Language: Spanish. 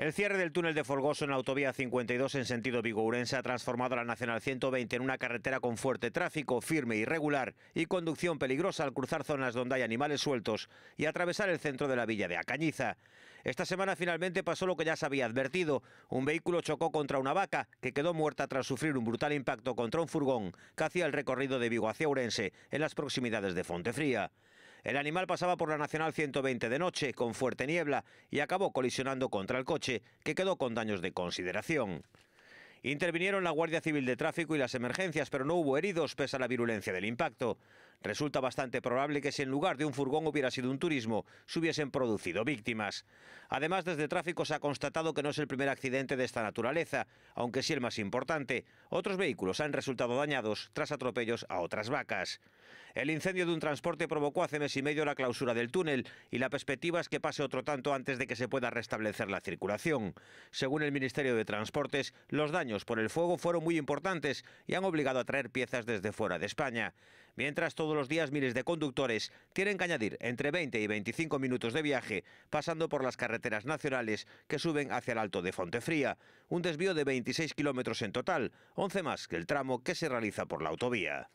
El cierre del túnel de Folgoso en la autovía 52 en sentido Vigo-Urense ha transformado la Nacional 120 en una carretera con fuerte tráfico, firme, irregular y conducción peligrosa al cruzar zonas donde hay animales sueltos y atravesar el centro de la villa de Acañiza. Esta semana finalmente pasó lo que ya se había advertido. Un vehículo chocó contra una vaca que quedó muerta tras sufrir un brutal impacto contra un furgón que hacía el recorrido de Vigo hacia Urense en las proximidades de Fontefría. El animal pasaba por la Nacional 120 de noche con fuerte niebla y acabó colisionando contra el coche, que quedó con daños de consideración. Intervinieron la Guardia Civil de Tráfico y las emergencias, pero no hubo heridos pese a la virulencia del impacto resulta bastante probable que si en lugar de un furgón hubiera sido un turismo, se hubiesen producido víctimas. Además, desde tráfico se ha constatado que no es el primer accidente de esta naturaleza, aunque sí el más importante. Otros vehículos han resultado dañados tras atropellos a otras vacas. El incendio de un transporte provocó hace mes y medio la clausura del túnel y la perspectiva es que pase otro tanto antes de que se pueda restablecer la circulación. Según el Ministerio de Transportes, los daños por el fuego fueron muy importantes y han obligado a traer piezas desde fuera de España. Mientras todo todos los días miles de conductores tienen que añadir entre 20 y 25 minutos de viaje pasando por las carreteras nacionales que suben hacia el Alto de Fontefría, un desvío de 26 kilómetros en total, 11 más que el tramo que se realiza por la autovía.